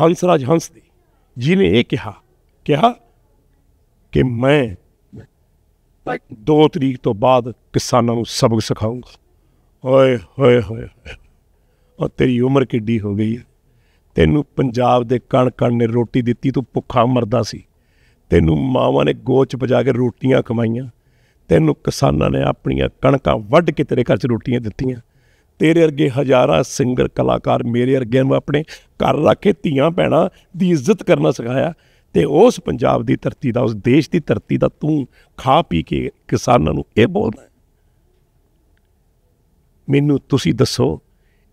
ਹੰਸਰਾਜ ਹੰਸ ਦੀ ਜਿਨੇ ਇਹ ਕਿਹਾ ਕਿਹਾ ਕਿ ਮੈਂ 2 ਤਰੀਕ ਤੋਂ ਬਾਅਦ ਕਿਸਾਨਾਂ ਨੂੰ ਸਬਕ ਸਿਖਾਉਂਗਾ ਓਏ ਹੋਏ ਹੋਏ ਉਹ ਤੇਰੀ ਉਮਰ ਕਿੱਡੀ ਹੋ ਗਈ ਹੈ ਤੈਨੂੰ ਪੰਜਾਬ ਦੇ ਕਣ ਕਣ ਨੇ ਰੋਟੀ ਦਿੱਤੀ ਤੂੰ ਭੁੱਖਾ ਮਰਦਾ ਸੀ ਤੈਨੂੰ ਮਾਵਾਂ ਨੇ ਗੋਚ ਪਜਾ ਕੇ ਰੋਟੀਆਂ ਕਮਾਈਆਂ ਤੈਨੂੰ ਕਿਸਾਨਾਂ ਨੇ ਆਪਣੀਆਂ ਕਣਕਾਂ ਵੱਢ ਕੇ ਤੇਰੇ ਘਰ 'ਚ ਰੋਟੀਆਂ ਦਿੱਤੀਆਂ ਤੇਰੇ ਅਰਗੇ ਹਜ਼ਾਰਾਂ ਸਿੰਗਰ ਕਲਾਕਾਰ ਮੇਰੇ ਅਰਗੇ ਨੂੰ ਆਪਣੇ ਘਰ ਰੱਖ ਕੇ ਧੀਆਂ ਪੈਣਾ ਦੀ ਇੱਜ਼ਤ ਕਰਨਾ ਸਿਖਾਇਆ ਤੇ ਉਸ ਪੰਜਾਬ ਦੀ ਧਰਤੀ ਦਾ ਉਸ ਦੇਸ਼ ਦੀ ਧਰਤੀ ਦਾ ਤੂੰ ਖਾ ਪੀ ਕੇ ਕਿਸਾਨਾਂ ਨੂੰ ਇਹ ਬੋਲਦਾ ਮੈਨੂੰ ਤੁਸੀਂ ਦੱਸੋ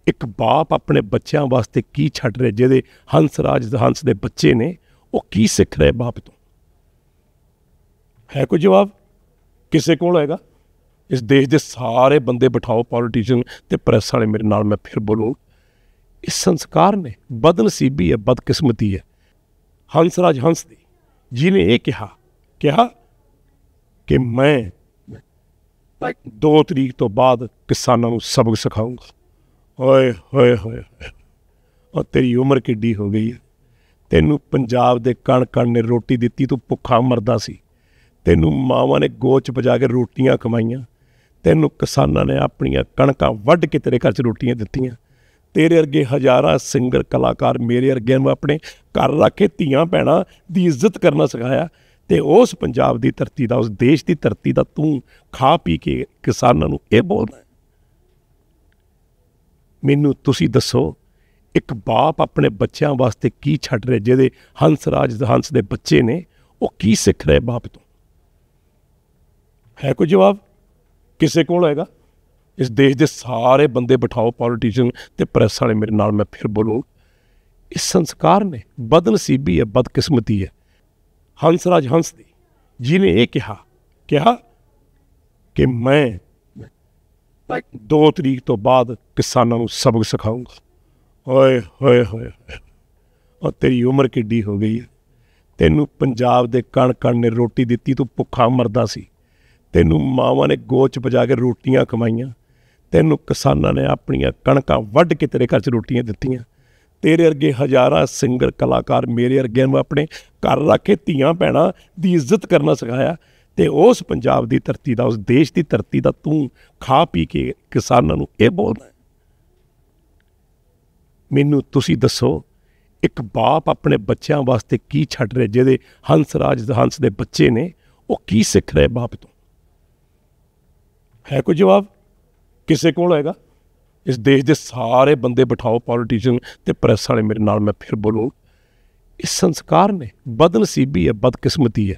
ਇੱਕ ਬਾਪ ਆਪਣੇ ਬੱਚਿਆਂ ਵਾਸਤੇ ਕੀ ਛੱਡ ਰਿਹਾ ਜਿਹਦੇ ਹੰਸ ਰਾਜ ਹੰਸ ਦੇ ਬੱਚੇ ਨੇ ਉਹ ਕੀ ਸਿੱਖ ਰਿਹਾ ਬਾਪ ਤੋਂ ਹੈ ਕੋਈ ਜਵਾਬ ਕਿਸੇ ਕੋਲ ਹੋਏਗਾ ਇਸ ਦੇਸ਼ ਦੇ ਸਾਰੇ ਬੰਦੇ ਬਿਠਾਓ ਪੋਲੀਟੀਸ਼ੀਅਨ ਤੇ ਪ੍ਰੈਸ ਵਾਲੇ ਮੇਰੇ ਨਾਲ ਮੈਂ ਫਿਰ ਬੋਲੂ ਇਸ ਸੰਸਕਾਰ ਨੇ ਬਦਨਸੀਬੀ ਹੈ ਬਦਕਿਸਮਤੀ ਹੈ ਰਾਜ ਹੰਸ ਦੀ ਜਿਨੇ ਇਹ ਕਿਹਾ ਕਿਹਾ ਕਿ ਮੈਂ 2 ਤਰੀਕ ਤੋਂ ਬਾਅਦ ਕਿਸਾਨਾਂ ਨੂੰ ਸਬਕ ਸਿਖਾਉਂਗਾ ਓਏ ਹੋਏ ਹੋਏ ਉਹ ਤੇਰੀ ਉਮਰ ਕਿੱਡੀ ਹੋ ਗਈ ਤੈਨੂੰ ਪੰਜਾਬ ਦੇ ਕਣ ਕਣ ਨੇ ਰੋਟੀ ਦਿੱਤੀ ਤੂੰ ਭੁੱਖਾ ਮਰਦਾ ਸੀ ਤੈਨੂੰ ਮਾਵਾਂ ਨੇ ਗੋਚ ਪਜਾ ਕੇ ਰੋਟੀਆਂ ਕਮਾਈਆਂ ਤੈਨੂੰ ਕਿਸਾਨਾਂ ਨੇ ਆਪਣੀਆਂ ਕਣਕਾਂ ਵੱਢ ਕੇ ਤੇਰੇ ਘਰ 'ਚ ਰੋਟੀਆਂ ਦਿੱਤੀਆਂ ਤੇਰੇ ਅਰਗੇ ਹਜ਼ਾਰਾਂ ਸਿੰਗਰ ਕਲਾਕਾਰ ਮੇਰੇ ਅਰਗੇ ਨੂੰ ਆਪਣੇ ਘਰ ਰੱਖ ਕੇ ਧੀਆਂ ਪੈਣਾ ਦੀ ਇੱਜ਼ਤ ਕਰਨਾ ਸਿਖਾਇਆ ਤੇ ਉਸ ਪੰਜਾਬ ਦੀ ਧਰਤੀ ਦਾ ਉਸ ਦੇਸ਼ ਦੀ ਧਰਤੀ ਦਾ ਤੂੰ ਖਾ ਪੀ ਕੇ ਕਿਸਾਨਾਂ ਨੂੰ ਇਹ ਬੋਲਦਾ ਮੈਨੂੰ ਤੁਸੀਂ ਦੱਸੋ ਇੱਕ ਬਾਪ ਆਪਣੇ ਬੱਚਿਆਂ ਵਾਸਤੇ ਕੀ ਛੱਡ ਰਿਹਾ ਜਿਹਦੇ ਹੰਸ ਰਾਜ ਹੰਸ ਦੇ ਬੱਚੇ ਨੇ ਉਹ ਕੀ ਸਿੱਖ ਰਿਹਾ ਬਾਪ ਤੋਂ ਹੈ ਕੋਈ ਜਵਾਬ ਕਿਸੇ ਕੋਲ ਹੈਗਾ ਇਸ ਦੇਸ਼ ਦੇ ਸਾਰੇ ਬੰਦੇ ਬਿਠਾਓ ਪੋਲੀਟੀਸ਼ੀਅਨ ਤੇ ਪ੍ਰੈਸ ਵਾਲੇ ਮੇਰੇ ਨਾਲ ਮੈਂ ਫਿਰ ਬੋਲੂ ਇਸ ਸੰਸਕਾਰ ਨੇ ਬਦਨਸੀਬੀ ਹੈ ਬਦਕਿਸਮਤੀ ਹੈ ਰਾਜ ਹੰਸ ਦੀ ਜਿਨੇ ਇਹ ਕਿਹਾ ਕਿਹਾ ਕਿ ਮੈਂ 2 ਤਰੀਕ ਤੋਂ ਬਾਅਦ ਕਿਸਾਨਾਂ ਨੂੰ ਸਬਕ ਸਿਖਾਉਂਗਾ ਓਏ ਹੋਏ ਹੋਏ ਉਹ ਤੇਰੀ ਉਮਰ ਕਿੱਡੀ ਹੋ ਗਈ ਹੈ ਤੈਨੂੰ ਪੰਜਾਬ ਦੇ ਕਣ ਕਣ ਨੇ ਰੋਟੀ ਦਿੱਤੀ ਤੂੰ ਭੁੱਖਾ ਮਰਦਾ ਸੀ ਤੈਨੂੰ ਮਾਵਾਂ ਨੇ ਗੋਚ ਪਜਾ ਕੇ ਰੋਟੀਆਂ ਕਮਾਈਆਂ ਤੈਨੂੰ ਕਿਸਾਨਾਂ ਨੇ ਆਪਣੀਆਂ ਕਣਕਾਂ ਵੱਢ ਕੇ ਤੇਰੇ ਘਰ 'ਚ ਰੋਟੀਆਂ ਦਿੱਤੀਆਂ ਤੇਰੇ ਅਰਗੇ ਹਜ਼ਾਰਾਂ ਸਿੰਗਰ ਕਲਾਕਾਰ ਮੇਰੇ ਅਰਗੇ ਨੂੰ ਆਪਣੇ ਘਰ ਰੱਖ ਕੇ ਧੀਆਂ ਪੈਣਾ ਦੀ ਇੱਜ਼ਤ ਕਰਨਾ ਸਿਖਾਇਆ ਤੇ ਉਸ ਪੰਜਾਬ ਦੀ ਧਰਤੀ ਦਾ ਉਸ ਦੇਸ਼ ਦੀ ਧਰਤੀ ਦਾ ਤੂੰ ਖਾ ਪੀ ਕੇ ਕਿਸਾਨਾਂ ਨੂੰ ਇਹ ਬੋਲਦਾ ਮੈਨੂੰ ਤੁਸੀਂ ਦੱਸੋ ਇੱਕ ਬਾਪ ਆਪਣੇ ਬੱਚਿਆਂ ਵਾਸਤੇ ਕੀ ਛੱਡ ਰਿਹਾ ਜਿਹਦੇ ਹੰਸ ਰਾਜ ਹੰਸ ਦੇ ਬੱਚੇ ਨੇ ਉਹ ਕੀ ਸਿੱਖ ਰਿਹਾ ਬਾਪ ਤੋਂ ਹੈ ਕੋਈ ਜਵਾਬ ਕਿਸੇ ਕੋਲ ਹੈਗਾ ਇਸ ਦੇਸ਼ ਦੇ ਸਾਰੇ ਬੰਦੇ ਬਿਠਾਓ ਪੋਲੀਟੀਸ਼ੀਅਨ ਤੇ ਪ੍ਰੈਸ ਵਾਲੇ ਮੇਰੇ ਨਾਲ ਮੈਂ ਫਿਰ ਬੋਲੂ ਇਸ ਸੰਸਕਾਰ ਨੇ ਬਦਨਸੀਬੀ ਹੈ ਬਦਕਿਸਮਤੀ ਹੈ